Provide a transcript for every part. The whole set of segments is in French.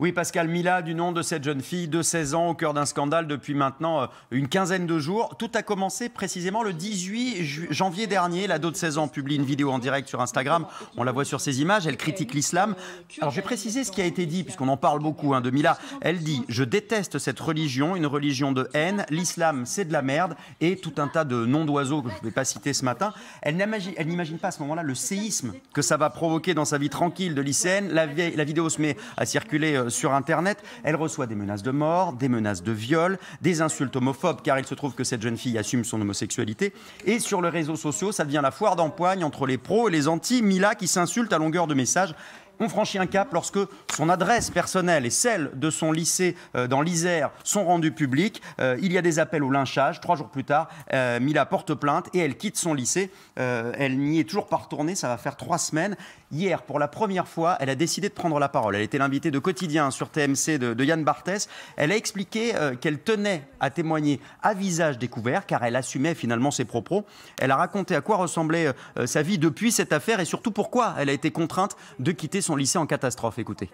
Oui, Pascal Mila, du nom de cette jeune fille de 16 ans, au cœur d'un scandale depuis maintenant euh, une quinzaine de jours. Tout a commencé précisément le 18 janvier dernier. La de 16 ans publie une vidéo en direct sur Instagram. On la voit sur ces images. Elle critique l'islam. Alors, je vais ce qui a été dit, puisqu'on en parle beaucoup hein, de Mila. Elle dit Je déteste cette religion, une religion de haine. L'islam, c'est de la merde. Et tout un tas de noms d'oiseaux que je ne vais pas citer ce matin. Elle n'imagine pas à ce moment-là le séisme que ça va provoquer dans sa vie tranquille de lycéenne. la vidéo se met à circuler euh, euh, sur Internet. Elle reçoit des menaces de mort, des menaces de viol, des insultes homophobes, car il se trouve que cette jeune fille assume son homosexualité. Et sur les réseaux sociaux, ça devient la foire d'empoigne entre les pros et les anti, Mila qui s'insultent à longueur de messages on franchit un cap lorsque son adresse personnelle et celle de son lycée euh, dans l'Isère sont rendues publiques. Euh, il y a des appels au lynchage. Trois jours plus tard, euh, Mila porte plainte et elle quitte son lycée. elle n'y est toujours pas retournée, ça va faire trois semaines. Hier, pour la première fois, elle a décidé de prendre la parole. Elle était l'invitée de Quotidien sur TMC de, de Yann Barthès. Elle a expliqué qu'elle tenait à témoigner à visage découvert, car elle assumait finalement ses propos. Elle a raconté à quoi ressemblait sa vie depuis cette affaire et surtout pourquoi elle a été contrainte de quitter son lycée en catastrophe. Écoutez.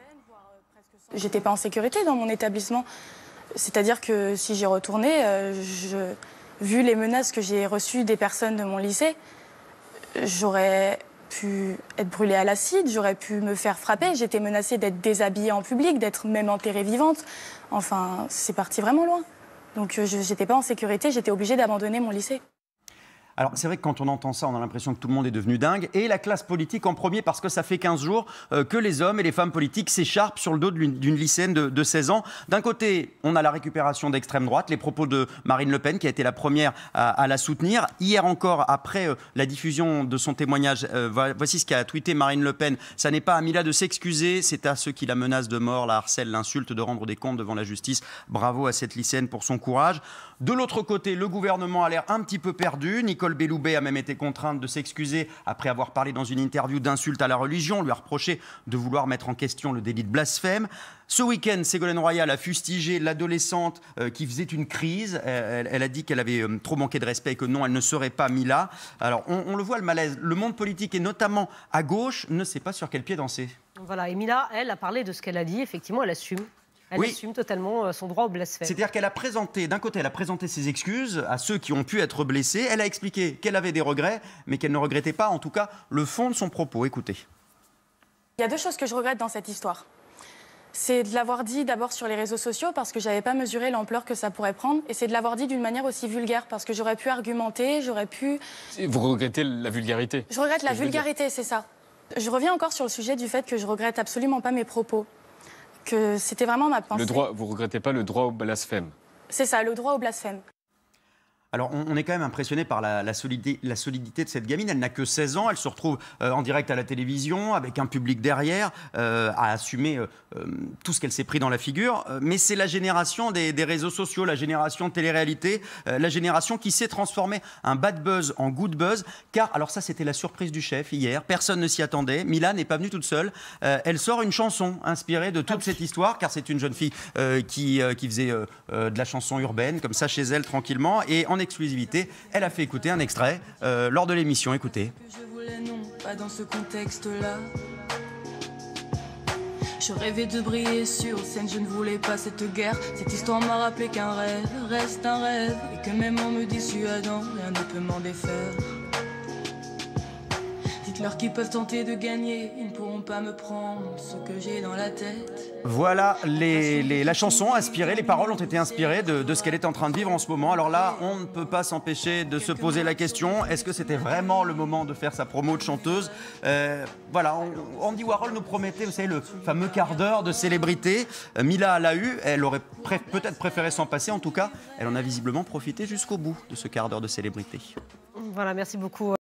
J'étais pas en sécurité dans mon établissement. C'est-à-dire que si j'y retournais, euh, vu les menaces que j'ai reçues des personnes de mon lycée, j'aurais pu être brûlée à l'acide, j'aurais pu me faire frapper, j'étais menacée d'être déshabillée en public, d'être même enterrée vivante. Enfin, c'est parti vraiment loin. Donc euh, je n'étais pas en sécurité, j'étais obligée d'abandonner mon lycée. Alors c'est vrai que quand on entend ça, on a l'impression que tout le monde est devenu dingue, et la classe politique en premier, parce que ça fait 15 jours euh, que les hommes et les femmes politiques s'écharpent sur le dos d'une lycéenne de, 16 ans. D'un côté, on a la récupération d'extrême droite, les propos de Marine Le Pen, qui a été la première à, la soutenir. Hier encore, après euh, la diffusion de son témoignage, euh, voici ce qu'a tweeté Marine Le Pen. Ça n'est pas à Mila de s'excuser, c'est à ceux qui la menacent de mort, la harcèlent, l'insultent, de rendre des comptes devant la justice. Bravo à cette lycéenne pour son courage. De l'autre côté, le gouvernement a l'air un petit peu perdu. Nicole Belloubet a même été contrainte de s'excuser après avoir parlé dans une interview d'insultes à la religion, lui a reproché de vouloir mettre en question le délit de blasphème. Ce week-end, Ségolène Royal a fustigé l'adolescente euh, qui faisait une crise. Elle, a dit qu'elle avait euh, trop manqué de respect et que non, elle ne serait pas mise là. Alors, on, on le voit, le malaise. Le monde politique, et notamment à gauche, ne sait pas sur quel pied danser. Voilà, et Mila, elle a parlé de ce qu'elle a dit. Effectivement, elle assume elle assume totalement euh, son droit au blasphème. C'est-à-dire qu'elle a présenté, d'un côté, elle a présenté ses excuses à ceux qui ont pu être blessés. Elle a expliqué qu'elle avait des regrets, mais qu'elle ne regrettait pas, en tout cas, le fond de son propos. Écoutez. Il y a deux choses que je regrette dans cette histoire. C'est de l'avoir dit d'abord sur les réseaux sociaux parce que j'avais pas mesuré l'ampleur que ça pourrait prendre et c'est de l'avoir dit d'une manière aussi vulgaire parce que j'aurais pu argumenter, j'aurais pu... Vous regrettez la vulgarité Je regrette la vulgarité, c'est ça. Je reviens encore sur le sujet du fait que je regrette absolument pas mes propos que c'était vraiment ma pensée. Le droit, vous regrettez pas le droit au blasphème C'est ça, le droit au blasphème. Alors, on, est quand même impressionné par la, solidité, la solidité de cette gamine. Elle n'a que 16 ans, elle se retrouve euh, en direct à la télévision, avec un public derrière, euh, à assumer euh, tout ce qu'elle s'est pris dans la figure. Mais c'est la génération des, réseaux sociaux, la génération télé-réalité, la génération qui s'est transformée un bad buzz en good buzz. Car, alors ça, c'était la surprise du chef hier, personne ne s'y attendait. Mila n'est pas venue toute seule. elle sort une chanson inspirée de toute cette histoire, car c'est une jeune fille qui, qui faisait de la chanson urbaine, comme ça, chez elle, tranquillement. Et en exclusivité. Elle a fait écouter un extrait euh, lors de l'émission. Écoutez. Je voulais non, pas dans ce contexte-là. Je rêvais de briller sur scène, je ne voulais pas cette guerre. Cette histoire m'a rappelé qu'un rêve reste un rêve et que même en me dissuadant, rien ne peut m'en défaire peuvent tenter de gagner, ils ne pourront pas me prendre ce que j'ai dans la tête. Voilà, la chanson inspirée, les paroles ont été inspirées de, ce qu'elle est en train de vivre en ce moment. Alors là, on ne peut pas s'empêcher de se poser la question, est-ce que c'était vraiment le moment de faire sa promo de chanteuse euh, Voilà, Andy Warhol nous promettait, vous savez, le fameux quart d'heure de célébrité. Euh, Mila l'a eu, elle aurait peut-être préféré s'en passer, en tout cas, elle en a visiblement profité jusqu'au bout de ce quart d'heure de célébrité. Voilà, merci beaucoup.